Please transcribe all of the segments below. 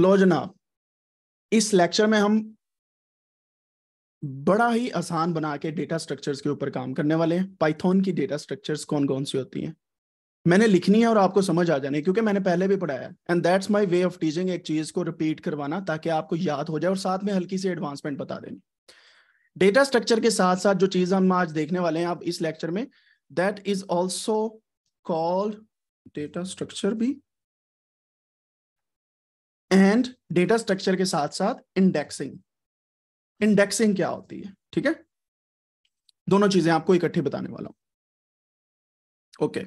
लो जनाब इस लेक्चर में हम बड़ा ही आसान बना के डेटा स्ट्रक्चर्स के ऊपर काम करने वाले हैं पाइथन की डेटा स्ट्रक्चर्स कौन कौन सी होती हैं मैंने लिखनी है और आपको समझ आ जानी क्योंकि मैंने पहले भी पढ़ाया है and that's my way of teaching एक चीज को रिपीट करवाना ताकि आपको याद हो जाए और साथ में हल्की सी एडवांसमेंट बता देनी डेटा स्ट्रक्चर के साथ साथ जो चीज हम आज देखने वाले हैं आप इस लेक्चर में that is also called data structure भी एंड डेटा स्ट्रक्चर के साथ साथ इंडेक्सिंग इंडेक्सिंग क्या होती है ठीक है दोनों चीजें आपको इकट्ठे बताने वाला हूं ओके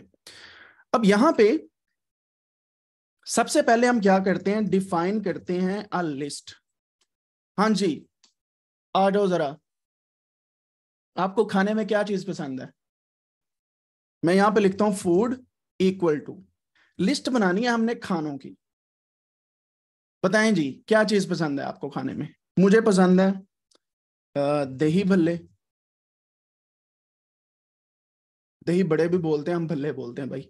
अब यहां पे सबसे पहले हम क्या करते हैं डिफाइन करते हैं अ लिस्ट हां जी आ जाओ जरा आपको खाने में क्या चीज पसंद है मैं यहां पे लिखता हूं फूड इक्वल टू लिस्ट बनानी है हमने खानों की बताएं जी क्या चीज पसंद है आपको खाने में मुझे पसंद है दही भल्ले दही बड़े भी बोलते हैं हम भल्ले बोलते हैं भाई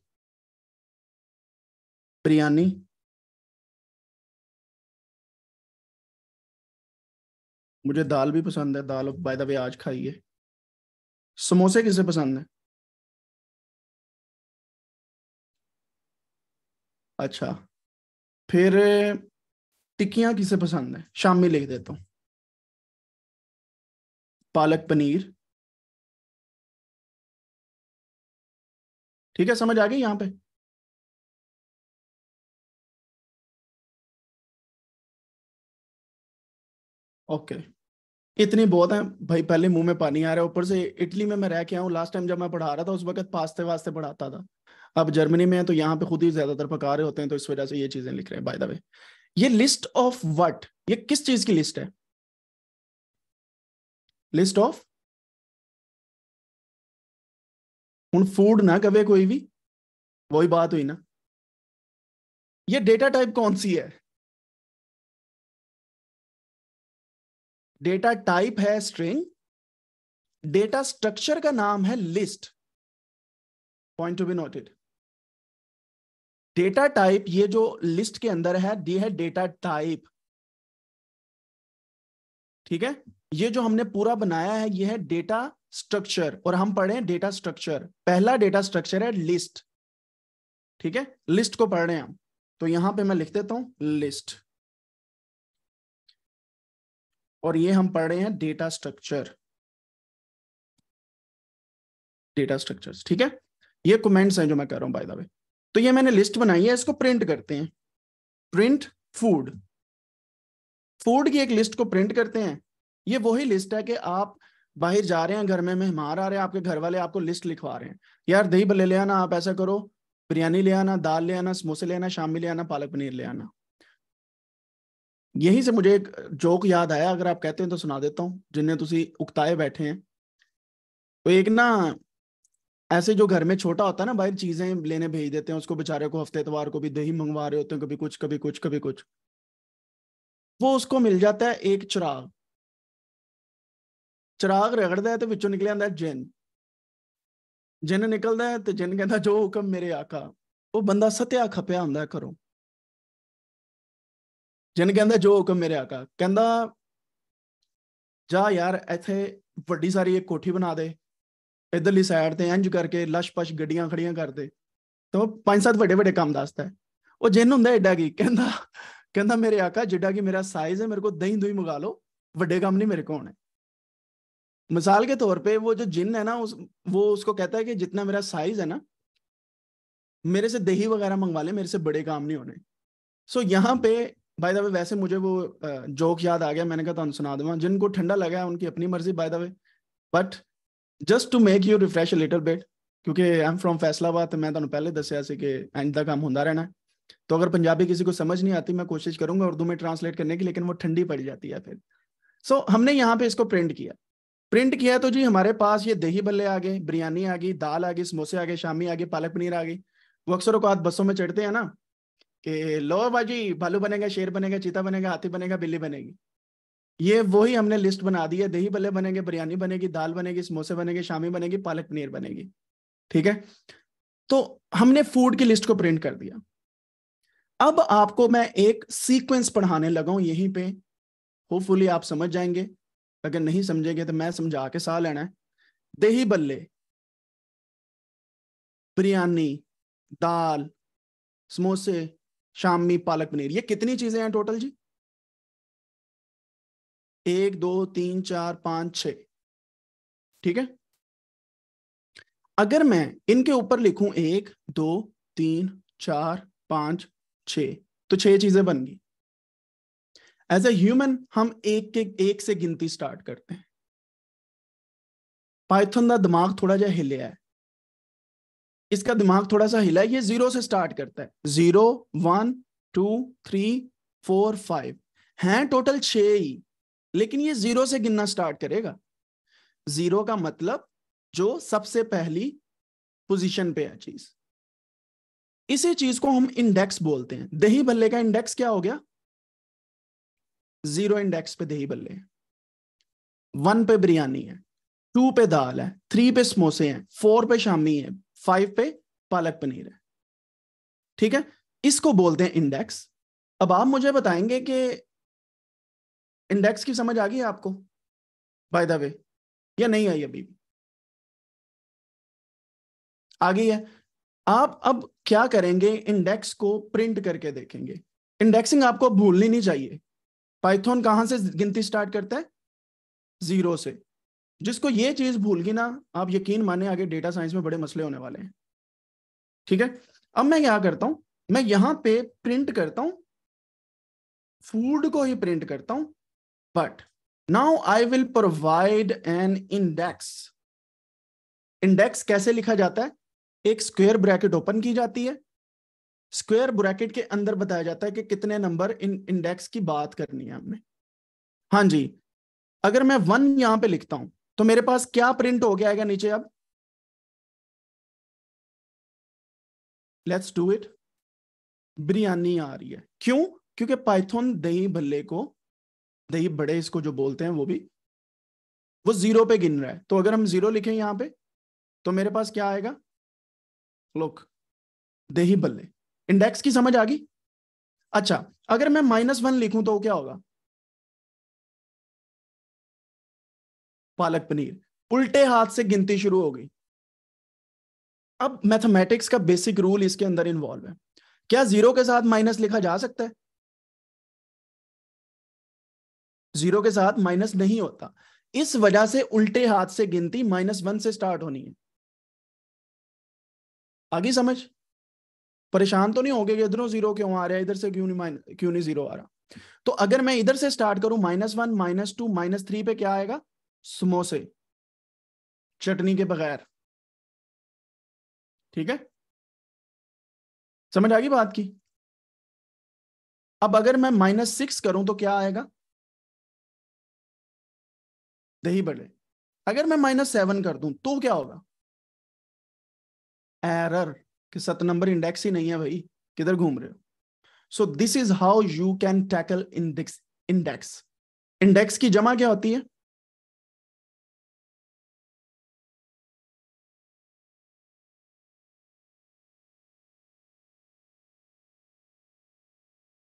बिरयानी मुझे दाल भी पसंद है दाल बाय द वे आज खाइए समोसे किसे पसंद है अच्छा फिर टिक्कियां किसे पसंद है शाम में लिख देता हूं पालक पनीर ठीक है समझ आ गई यहां पे ओके इतनी बहुत है भाई पहले मुंह में पानी आ रहा है ऊपर से इटली में मैं रह के आया हूँ लास्ट टाइम जब मैं पढ़ा रहा था उस वक्त पास्ते वास्ते पढ़ाता था अब जर्मनी में है तो यहाँ पे खुद ही ज्यादातर पका रहे होते हैं तो इस वजह से ये चीजें लिख रहे हैं बाय द वे ये लिस्ट ऑफ वट ये किस चीज की लिस्ट है लिस्ट ऑफ हूं फूड ना कवे कोई भी वही बात हुई ना ये डेटा टाइप कौन सी है डेटा टाइप है स्ट्रिंग डेटा स्ट्रक्चर का नाम है list point to be noted data type ये जो लिस्ट के अंदर है दी है डेटा टाइप ठीक है ये जो हमने पूरा बनाया है ये है डेटा स्ट्रक्चर और हम पढ़े डेटा स्ट्रक्चर पहला डेटा स्ट्रक्चर है लिस्ट ठीक है लिस्ट को पढ़ रहे हैं हम तो यहां पे मैं लिख देता हूं लिस्ट और ये हम पढ़ रहे हैं डेटा स्ट्रक्चर डेटा स्ट्रक्चर्स ठीक है ये कमेंट्स हैं जो मैं कर रहा हूं बाय द वे तो ये मैंने लिस्ट बनाई है इसको प्रिंट करते हैं प्रिंट फूड फूड की एक लिस्ट को प्रिंट करते हैं ये वही लिस्ट है कि आप बाहर जा रहे हैं घर में मेहमान आ रहे हैं आपके घर वाले आपको लिस्ट लिखवा रहे हैं यार दही भले ले आना आप ऐसा करो बिरयानी ले आना दाल ले आना समोसे ले आना शामी ले आना पालक पनीर ले आना यहीं से मुझे एक जोक याद आया अगर आप कहते हैं तो सुना देता हूँ जिन्हें तुम उगताए बैठे हैं तो एक ना ऐसे जो घर में छोटा होता है ना बाहर चीजें लेने भेज देते हैं उसको बेचारे को हफ्ते इतवार को भी दही मंगवा रहे होते हैं कभी कुछ कभी कुछ कभी कुछ वो उसको मिल जाता है एक चिराग ਚਰਾਗ ਰਗੜਦਾ ਹੈ ਤੇ ਵਿੱਚੋਂ ਨਿਕਲ ਆਂਦਾ ਜਿੰਨ ਜਿੰਨ ਨਿਕਲਦਾ ਹੈ ਤੇ ਜਿੰਨ ਕਹਿੰਦਾ ਜੋ ਹੁਕਮ ਮੇਰੇ ਆਕਾ ਉਹ ਬੰਦਾ ਸਤਿਆ ਖਪਿਆ ਹੁੰਦਾ ਕਰੋ ਜਿੰਨ ਕਹਿੰਦਾ ਜੋ ਹੁਕਮ ਮੇਰੇ ਆਕਾ ਕਹਿੰਦਾ ਜਾ ਯਾਰ ਇੱਥੇ ਵੱਡੀ ਸਾਰੀ ਇੱਕ ਕੋਠੀ ਬਣਾ ਦੇ ਇਧਰਲੀ ਸਾਈਡ ਤੇ ਇੰਜ ਕਰਕੇ ਲਸ਼ਪਸ਼ ਗੱਡੀਆਂ ਖੜੀਆਂ ਕਰਦੇ ਤਾਂ ਪੰਜ ਸੱਤ ਵੱਡੇ ਵੱਡੇ ਕੰਮ ਦੱਸਦਾ ਉਹ ਜਿੰਨ ਹੁੰਦਾ ਐਡਾ ਕੀ ਕਹਿੰਦਾ ਕਹਿੰਦਾ ਮੇਰੇ ਆਕਾ ਜਿੱਡਾ ਕਿ ਮੇਰਾ ਸਾਈਜ਼ ਹੈ ਮੇਰੇ ਕੋ ਦਹੀਂ ਦੁਈ ਮੰਗਾ ਲਓ ਵੱਡੇ काम नहीं मेरे को होने मिसाल के तौर पे वो जो जिन है ना उस वो उसको कहता है कि जितना मेरा साइज है ना मेरे से दही वगैरह मंगवा ले मेरे से बड़े काम नहीं होने सो so, यहाँ पे बाय द वे वैसे मुझे वो जोक याद आ गया मैंने कहा तुम तो सुना देवा जिनको ठंडा लगा उनकी अपनी मर्जी by the way but just to make you refresh a little bit क्योंकि आई एम फ्रॉम फैसलाबाद तो मैं ਤੁਹਾਨੂੰ ਪਹਿਲੇ ਦੱਸਿਆ ਸੀ ਕਿ ਐਂਡ ਦਾ ਕੰਮ ਹੁੰਦਾ ਰਹਿਣਾ तो अगर पंजाबी किसी को समझ नहीं आती मैं कोशिश करूंगा उर्दू में ट्रांसलेट करने की लेकिन वो ठंडी पड़ जाती है फिर सो so, हमने यहाँ पे इसको प्रिंट किया प्रिंट किया तो जी हमारे पास ये दही भल्ले आ गए बिरयानी आ गई दाल आ गई समोसे आ गए शामी आ गई पालक पनीर आ गई वो अक्सर अवकात बसों में चढ़ते हैं ना कि लो भाजी भालू बनेगा शेर बनेगा चीता बनेगा हाथी बनेगा बिल्ली बनेगी ये वही हमने लिस्ट बना दी है दही भले बनेंगे बिरयानी बनेगी दाल बनेगी समोसे बनेंगे शामी बनेगी पालक पनीर बनेगी ठीक है तो हमने फूड की लिस्ट को प्रिंट कर दिया अब आपको मैं एक सीक्वेंस पढ़ाने लगा हूं यहीं पे होपफुली आप समझ जाएंगे अगर नहीं समझेंगे तो मैं समझा के साह लेना है दही बल्ले बिरयानी दाल समोसे शामी पालक पनीर ये कितनी चीजें हैं टोटल जी एक दो तीन चार पांच छ ठीक है अगर मैं इनके ऊपर लिखूं एक दो तीन चार पांच छ तो छह चीजें बन गई एज ए ह्यूमन हम एक के एक से गिनती स्टार्ट करते हैं पाइथन का दिमाग थोड़ा जहा हिले है इसका दिमाग थोड़ा सा हिला है ये जीरो से स्टार्ट करता है zero one two three four five हैं टोटल छह ही लेकिन ये जीरो से गिनना स्टार्ट करेगा जीरो का मतलब जो सबसे पहली पोजीशन पे है चीज इसी चीज को हम इंडेक्स बोलते हैं दही बल्ले का इंडेक्स क्या हो गया जीरो इंडेक्स पे दही बल्ले वन पे बिरयानी है टू पे दाल है थ्री पे समोसे हैं फोर पे शामी है फाइव पे पालक पनीर है ठीक है इसको बोलते हैं इंडेक्स अब आप मुझे बताएंगे कि इंडेक्स की समझ आ गई आपको बाय द वे या नहीं आई अभी भी आ गई है आप अब क्या करेंगे इंडेक्स को प्रिंट करके देखेंगे इंडेक्सिंग आपको भूलनी नहीं चाहिए पाइथन कहां से गिनती स्टार्ट करता है जीरो से जिसको ये चीज भूल गई ना आप यकीन माने आगे डेटा साइंस में बड़े मसले होने वाले हैं ठीक है अब मैं क्या करता हूं मैं यहां पे प्रिंट करता हूं फूड को ही प्रिंट करता हूं But now I will provide an index. Index कैसे लिखा जाता है एक स्क्वेयर ब्रैकेट ओपन की जाती है स्क्वेयर ब्रैकेट के अंदर बताया जाता है कि कितने नंबर इन इंडेक्स की बात करनी है हमने हाँ जी अगर मैं वन यहां पे लिखता हूं तो मेरे पास क्या प्रिंट हो गया है नीचे अब लेट्स डू इट बिरयानी आ रही है क्यों क्योंकि पाइथन दही भल्ले को दही बड़े इसको जो बोलते हैं वो भी वो जीरो पे गिन रहा है तो अगर हम जीरो लिखें यहाँ पे तो मेरे पास क्या आएगा लोक दही बल्ले इंडेक्स की समझ आ गई अच्छा अगर मैं माइनस वन लिखूं तो क्या होगा पालक पनीर उल्टे हाथ से गिनती शुरू हो गई अब मैथमेटिक्स का बेसिक रूल इसके अंदर इन्वॉल्व है क्या जीरो के साथ माइनस लिखा जा सकता है जीरो के साथ माइनस नहीं होता इस वजह से उल्टे हाथ से गिनती माइनस वन से स्टार्ट होनी है आगे समझ परेशान तो नहीं हो गए इधरों जीरो क्यों आ रहा है इधर से क्यों नहीं माइनस क्यों नहीं जीरो आ रहा तो अगर मैं इधर से स्टार्ट करूं minus one minus two minus three पे क्या आएगा समोसे चटनी के बगैर ठीक है समझ आ गई बात की अब अगर मैं माइनस सिक्स करूं तो क्या आएगा दही बड़े अगर मैं माइनस सेवन कर दूं तो क्या होगा एरर कि सत नंबर इंडेक्स ही नहीं है भाई किधर घूम रहे हो so this is how you can tackle index index index की जमा क्या होती है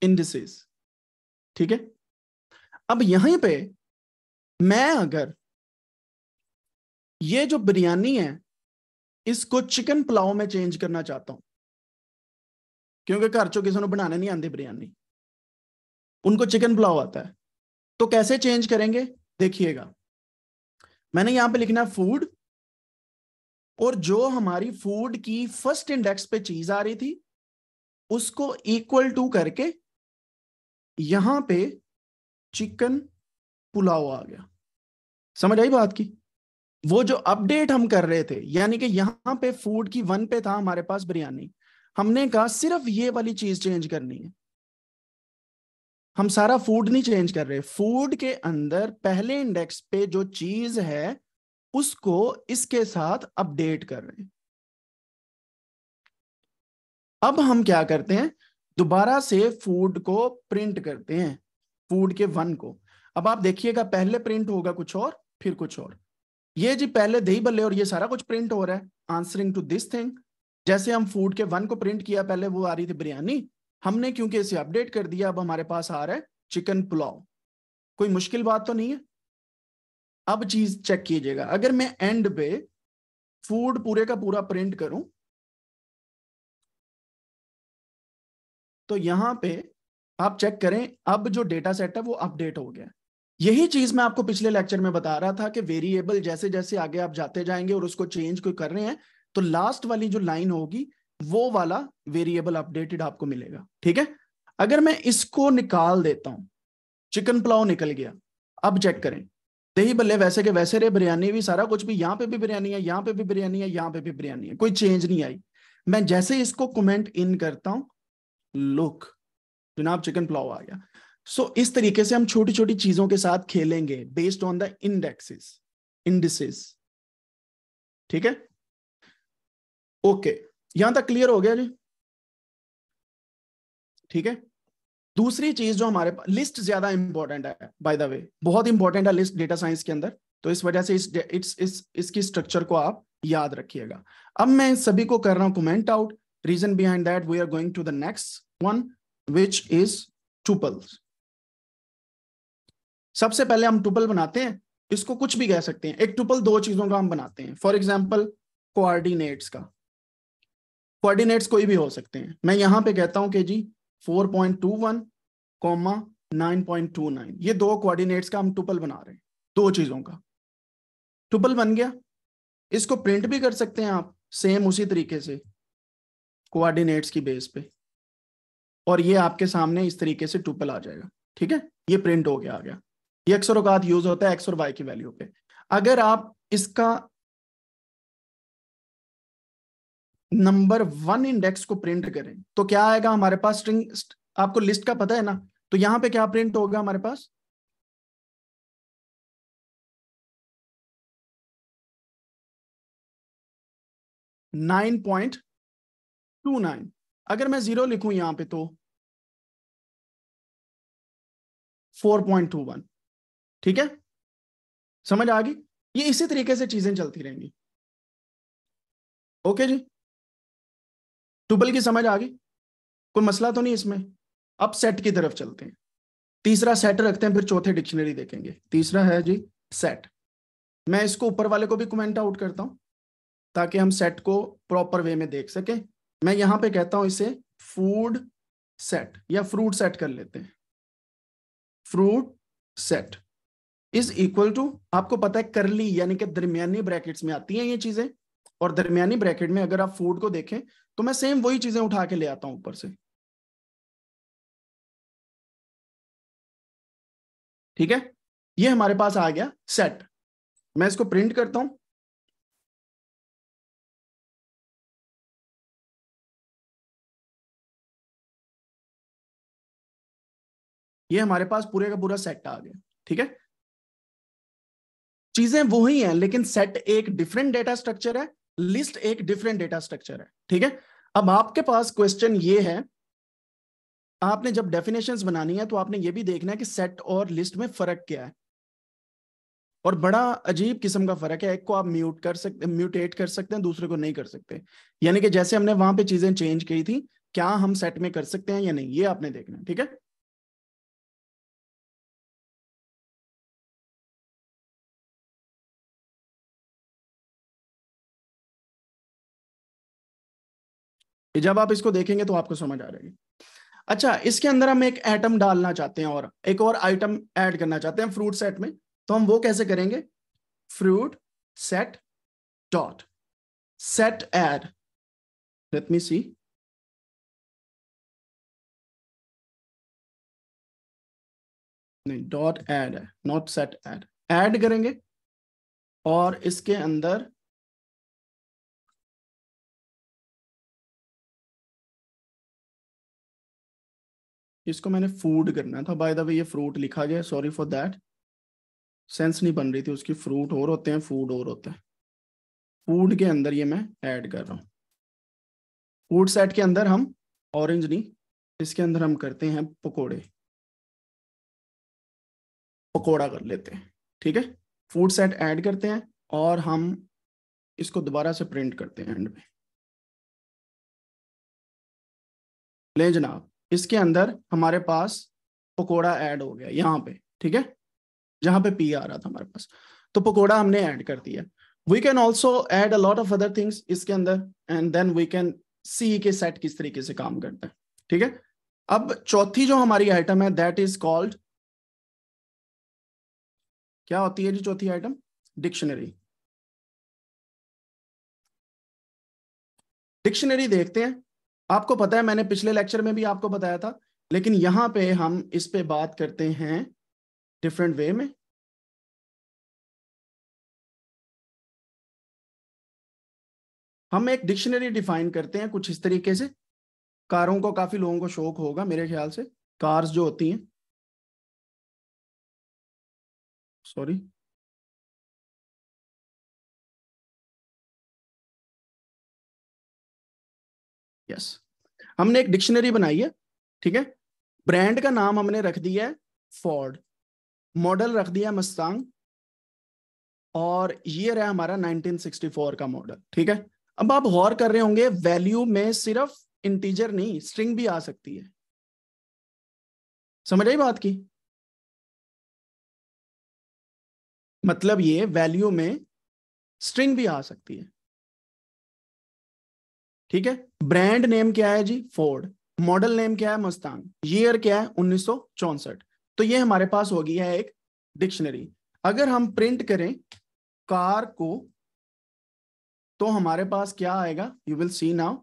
इंडिसेस ठीक है अब यहीं पे मैं अगर ये जो बिरयानी है इसको चिकन पुलाव में चेंज करना चाहता हूं क्योंकि घर चो किसी बनाने नहीं आती बिरयानी उनको चिकन पुलाव आता है तो कैसे चेंज करेंगे देखिएगा मैंने यहां पे लिखना है फूड और जो हमारी फूड की फर्स्ट इंडेक्स पे चीज आ रही थी उसको इक्वल टू करके यहां पे चिकन पुलाव आ गया समझ आई बात की वो जो अपडेट हम कर रहे थे यानी कि यहाँ पे फूड की वन पे था हमारे पास बिरयानी हमने कहा सिर्फ ये वाली चीज चेंज करनी है हम सारा फूड नहीं चेंज कर रहे फूड के अंदर पहले इंडेक्स पे जो चीज है उसको इसके साथ अपडेट कर रहे हैं अब हम क्या करते हैं दोबारा से फूड को प्रिंट करते हैं फूड के वन को अब आप देखिएगा पहले प्रिंट होगा कुछ और फिर कुछ और ये जी पहले दही बल्ले और ये सारा कुछ प्रिंट हो रहा है आंसरिंग टू दिस थिंग जैसे हम फूड के वन को प्रिंट किया पहले वो आ रही थी बिरयानी हमने क्योंकि इसे अपडेट कर दिया अब हमारे पास आ रहा है चिकन पुलाव कोई मुश्किल बात तो नहीं है अब चीज चेक कीजिएगा अगर मैं एंड पे फूड पूरे का पूरा प्रिंट करूं तो यहां पे आप चेक करें अब जो डेटा सेट है वो अपडेट हो गया यही चीज मैं आपको पिछले लेक्चर में बता रहा था कि वेरिएबल जैसे जैसे आगे आप जाते जाएंगे और उसको चेंज कोई कर रहे हैं तो लास्ट वाली जो लाइन होगी वो वाला वेरिएबल अपडेटेड आपको मिलेगा ठीक है अगर मैं इसको निकाल देता हूं चिकन पुलाव निकल गया अब चेक करें दही बल्ले वैसे के वैसे रहे बिरयानी भी सारा कुछ भी यहां पे भी बिरयानी है यहां पे भी बिरयानी है यहां पे भी बिरयानी है कोई चेंज नहीं आई मैं जैसे इसको कमेंट इन करता हूं लुक जनाब चिकन पुलाव आ गया सो so, इस तरीके से हम छोटी छोटी चीजों के साथ खेलेंगे based on the indexes indices ठीक है ओके okay. यहां तक क्लियर हो गया जी ठीक है दूसरी चीज जो हमारे पास लिस्ट ज्यादा इंपॉर्टेंट है बाय द वे बहुत इंपॉर्टेंट है लिस्ट डेटा साइंस के अंदर तो इस वजह से इस इस, इस इसकी स्ट्रक्चर को आप याद रखिएगा अब मैं सभी को कर रहा हूं comment out reason behind that we are going to the next one which is tuples सबसे पहले हम टुपल बनाते हैं इसको कुछ भी कह सकते हैं एक टुपल दो चीजों का हम बनाते हैं फॉर एग्जाम्पल कोआर्डिनेट्स का कोआर्डिनेट्स कोई भी हो सकते हैं मैं यहां पे कहता हूं कि जी 4.21 point two one comma nine ये दो कोआर्डिनेट्स का हम टुपल बना रहे हैं दो चीजों का टुपल बन गया इसको प्रिंट भी कर सकते हैं आप सेम उसी तरीके से कोआर्डिनेट्स की बेस पे और ये आपके सामने इस तरीके से टुपल आ जाएगा ठीक है ये प्रिंट हो गया आ गया अक्सर औकात यूज होता है एक्स और वाई की वैल्यू पे अगर आप इसका नंबर वन इंडेक्स को प्रिंट करें तो क्या आएगा हमारे पास स्ट्रिंग आपको लिस्ट का पता है ना तो यहां पे क्या प्रिंट होगा हमारे पास नाइन पॉइंट टू नाइन अगर मैं जीरो लिखूं यहां पे तो फोर पॉइंट टू वन ठीक है समझ आ गई ये इसी तरीके से चीजें चलती रहेंगी ओके जी टुबल की समझ आ गई कोई मसला तो नहीं इसमें अब सेट की तरफ चलते हैं तीसरा सेट रखते हैं फिर चौथे डिक्शनरी देखेंगे तीसरा है जी सेट मैं इसको ऊपर वाले को भी कमेंट आउट करता हूं ताकि हम सेट को प्रॉपर वे में देख सके मैं यहां पे कहता हूं इसे फूड सेट या फ्रूट सेट कर लेते हैं fruit set is equal to आपको पता है करली यानी कि दरमियानी ब्रैकेट्स में आती हैं ये चीजें और दरमियानी ब्रैकेट में अगर आप फूड को देखें तो मैं सेम वही चीजें उठा के ले आता हूं ऊपर से ठीक है ये हमारे पास आ गया सेट मैं इसको प्रिंट करता हूं ये हमारे पास पूरे का पूरा सेट आ गया ठीक है चीजें वो ही हैं लेकिन सेट एक डिफरेंट डेटा स्ट्रक्चर है लिस्ट एक डिफरेंट डेटा स्ट्रक्चर है ठीक है अब आपके पास क्वेश्चन ये है आपने जब डेफिनेशंस बनानी है तो आपने ये भी देखना है कि सेट और लिस्ट में फर्क क्या है और बड़ा अजीब किस्म का फर्क है एक को आप म्यूट कर सकते म्यूटेट कर सकते हैं दूसरे को नहीं कर सकते यानी कि जैसे हमने वहां पे चीजें चेंज की थी क्या हम सेट में कर सकते हैं या नहीं ये आपने देखना ठीक है जब आप इसको देखेंगे तो आपको समझ आ जाएगी अच्छा इसके अंदर हम एक एटम डालना चाहते हैं और एक और आइटम ऐड करना चाहते हैं फ्रूट सेट में तो हम वो कैसे करेंगे fruit set dot set add let me see नहीं डॉट एड है नॉट सेट एड एड करेंगे और इसके अंदर इसको मैंने फूड करना था बाय द वे ये फ्रूट लिखा गया सॉरी फॉर दैट सेंस नहीं बन रही थी उसकी फ्रूट और होते हैं फूड और होते हैं फूड के अंदर ये मैं ऐड कर रहा हूँ फूड सेट के अंदर हम ऑरेंज नहीं इसके अंदर हम करते हैं पकोड़े पकोड़ा कर लेते हैं ठीक है फूड सेट ऐड करते हैं और हम इसको दोबारा से प्रिंट करते हैं एंड में ले जनाब इसके अंदर हमारे पास पकोड़ा ऐड हो गया यहाँ पे ठीक है जहां पे पी आ रहा था हमारे पास तो पकोड़ा हमने ऐड कर दिया we can also add a lot of other things इसके अंदर and then we can see के सेट किस तरीके से काम करता है ठीक है अब चौथी जो हमारी आइटम है दैट इज कॉल्ड क्या होती है जी चौथी आइटम डिक्शनरी डिक्शनरी देखते हैं आपको पता है मैंने पिछले लेक्चर में भी आपको बताया था लेकिन यहाँ पे हम इस पे बात करते हैं डिफरेंट वे में हम एक डिक्शनरी डिफाइन करते हैं कुछ इस तरीके से कारों को काफी लोगों को शौक होगा मेरे ख्याल से कार्स जो होती हैं सॉरी यस yes. हमने एक डिक्शनरी बनाई है ठीक है ब्रांड का नाम हमने रख दिया है फोर्ड मॉडल रख दिया मस्तांग और ये रहा हमारा 1964 का मॉडल ठीक है अब आप गौर कर रहे होंगे वैल्यू में सिर्फ इंटीजर नहीं स्ट्रिंग भी आ सकती है समझ आई बात की मतलब ये वैल्यू में स्ट्रिंग भी आ सकती है ठीक है ब्रांड नेम क्या है जी फोर्ड मॉडल नेम क्या है मस्तान ईयर क्या है उन्नीस तो ये हमारे पास होगी है एक डिक्शनरी अगर हम प्रिंट करें कार को तो हमारे पास क्या आएगा यू विल सी नाउ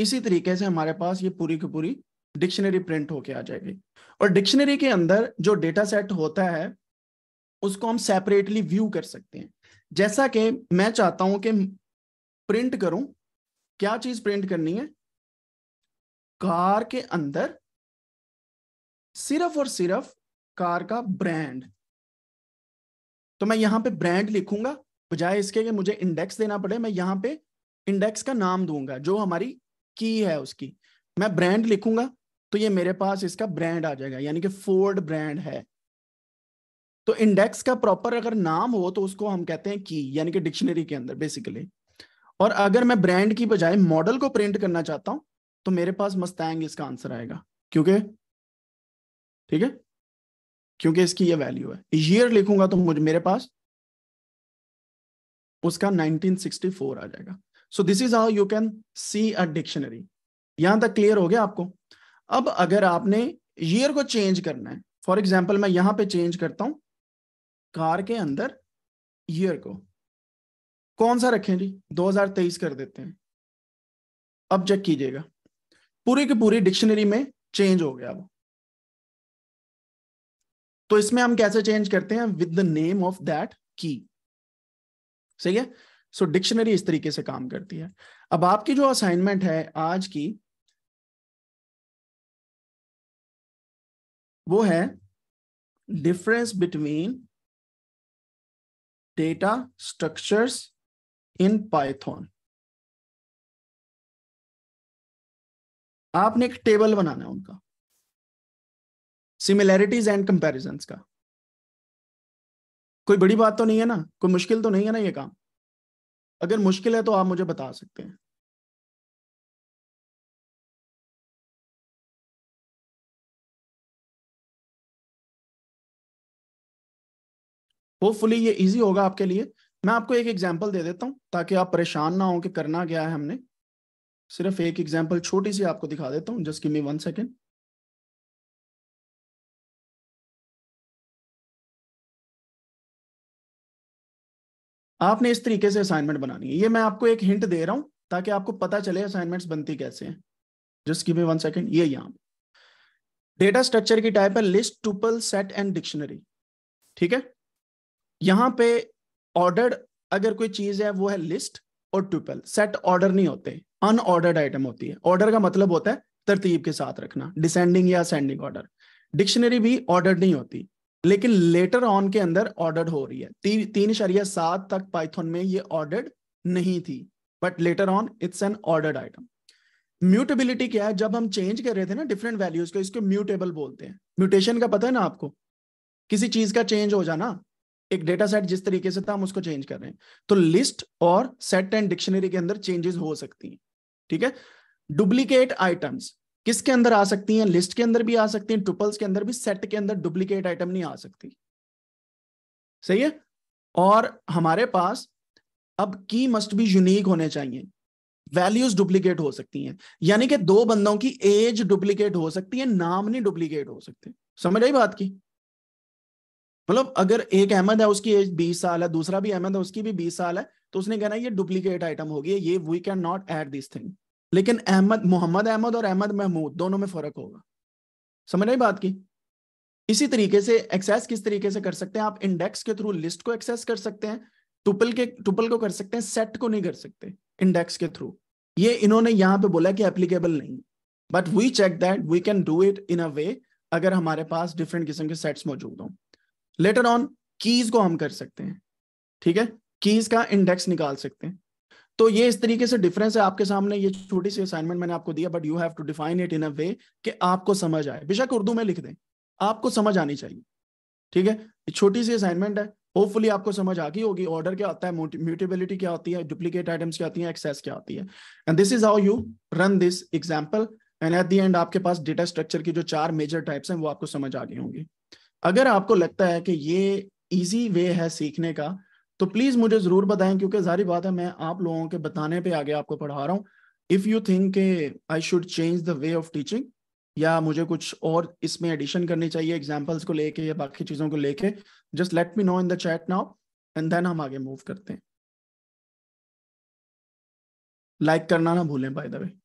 इसी तरीके से हमारे पास ये पूरी की पूरी डिक्शनरी प्रिंट होके आ जाएगी और डिक्शनरी के अंदर जो डेटा सेट होता है उसको हम सेपरेटली व्यू कर सकते हैं जैसा कि मैं चाहता हूं कि प्रिंट करूं क्या चीज प्रिंट करनी है कार के अंदर सिर्फ और सिर्फ कार का ब्रांड तो मैं यहां पे ब्रांड लिखूंगा बजाय इसके कि मुझे इंडेक्स देना पड़े मैं यहां पे इंडेक्स का नाम दूंगा जो हमारी की है उसकी मैं ब्रांड लिखूंगा तो ये मेरे पास इसका ब्रांड आ जाएगा यानी कि फोर्ड ब्रांड है तो इंडेक्स का प्रॉपर अगर नाम हो तो उसको हम कहते हैं की यानी कि डिक्शनरी के अंदर बेसिकली और अगर मैं ब्रांड की बजाय मॉडल को प्रिंट करना चाहता हूं तो मेरे पास मस्तैंग इसका आंसर आएगा क्योंकि ठीक है क्योंकि इसकी ये वैल्यू है ईयर लिखूंगा तो मुझे मेरे पास उसका 1964 आ जाएगा so this is how you can see a dictionary यहां तक क्लियर हो गया आपको अब अगर आपने ईयर को चेंज करना है फॉर एग्जाम्पल मैं यहां पे चेंज करता हूं कार के अंदर ईयर को कौन सा रखें जी 2023 कर देते हैं अब चेक कीजिएगा पूरी की पूरी डिक्शनरी में चेंज हो गया वो तो इसमें हम कैसे चेंज करते हैं with the name of that की सही है सो so, डिक्शनरी इस तरीके से काम करती है अब आपकी जो असाइनमेंट है आज की वो है difference between data structures in Python आपने एक टेबल बनाना है उनका सिमिलैरिटीज एंड कंपेरिजन का कोई बड़ी बात तो नहीं है ना कोई मुश्किल तो नहीं है ना ये काम अगर मुश्किल है तो आप मुझे बता सकते हैं होपफुली ये इजी होगा आपके लिए मैं आपको एक एग्जाम्पल दे देता हूँ ताकि आप परेशान ना हो कि करना क्या है हमने सिर्फ एक एग्जाम्पल छोटी सी आपको दिखा देता हूँ just give me one second आपने इस तरीके से असाइनमेंट बनानी है ये मैं आपको एक हिंट दे रहा हूँ ताकि आपको पता चले असाइनमेंट्स बनती कैसे हैं just give me one second ये यहाँ डेटा स्ट्रक्चर की टाइप है list tuple set and dictionary ठीक है यहाँ पे ऑर्डर्ड अगर कोई चीज है वो है लिस्ट और ट्यूपल सेट ऑर्डर नहीं होते अनऑर्डर्ड आइटम होती है ऑर्डर का मतलब होता है तरतीब के साथ रखना डिसेंडिंग या असेंडिंग ऑर्डर डिक्शनरी भी ऑर्डर्ड नहीं होती लेकिन लेटर ऑन के अंदर ऑर्डर्ड हो रही है ती, तीन शरिया सात तक पाइथन में ये ऑर्डर्ड नहीं थी but later on it's an ordered item mutability क्या है जब हम चेंज कर रहे थे ना डिफरेंट वैल्यूज को इसको म्यूटेबल बोलते हैं म्यूटेशन का पता है ना आपको किसी चीज का चेंज हो जाना एक डेटा सेट जिस तरीके से था हम उसको चेंज कर रहे हैं तो लिस्ट और सेट एंड डिक्शनरी के अंदर चेंजेस हो सकती हैं ठीक है डुप्लीकेट आइटम्स किसके अंदर आ सकती हैं लिस्ट के अंदर भी आ सकती हैं ट्रिपल्स के अंदर भी सेट के अंदर डुप्लीकेट आइटम नहीं आ सकती सही है और हमारे पास अब की मस्ट भी यूनिक होने चाहिए वैल्यूज डुप्लीकेट हो सकती हैं यानी कि दो बंदों की एज डुप्लीकेट हो सकती है नाम नहीं डुप्लीकेट हो सकते समझ आई बात की मतलब अगर एक अहमद है उसकी एज बीस साल है दूसरा भी अहमद है उसकी भी बीस साल है तो उसने कहना ये डुप्लीकेट आइटम होगी ये we can not add this thing लेकिन अहमद मोहम्मद अहमद और अहमद महमूद दोनों में फर्क होगा समझ रही बात की इसी तरीके से एक्सेस किस तरीके से कर सकते हैं आप इंडेक्स के थ्रू लिस्ट को एक्सेस कर सकते हैं टुपल के टुपल को कर सकते हैं सेट को नहीं कर सकते इंडेक्स के थ्रू ये इन्होंने यहाँ पे बोला कि एप्लीकेबल नहीं but we check that we can do it in a way अगर हमारे पास डिफरेंट किस्म के सेट्स मौजूद हों लेटर ऑन कीज को हम कर सकते हैं ठीक है कीज का इंडेक्स निकाल सकते हैं तो ये इस तरीके से डिफरेंस है आपके सामने ये छोटी सी असाइनमेंट मैंने आपको दिया but you have to define it in a way कि आपको समझ आए बेशक उर्दू में लिख दें आपको समझ आनी चाहिए ठीक है छोटी सी असाइनमेंट है होपफुली आपको समझ आ गई होगी ऑर्डर क्या होता है म्यूटेबिलिटी क्या होती है डुप्लीकेट आइटम्स क्या होती है एक्सेस क्या होती है and this is how you run this example and at the end आपके पास डेटा स्ट्रक्चर की जो चार मेजर टाइप्स हैं वो आपको समझ आ गई होंगी अगर आपको लगता है कि ये इजी वे है सीखने का तो प्लीज मुझे जरूर बताएं क्योंकि जारी बात है मैं आप लोगों के बताने पे आगे आपको पढ़ा रहा हूँ इफ यू थिंक के I should change the way of teaching या मुझे कुछ और इसमें एडिशन करनी चाहिए एग्जाम्पल्स को लेके या बाकी चीजों को लेके just let me know in the chat now and then हम आगे मूव करते हैं लाइक like करना ना भूलें बाय द वे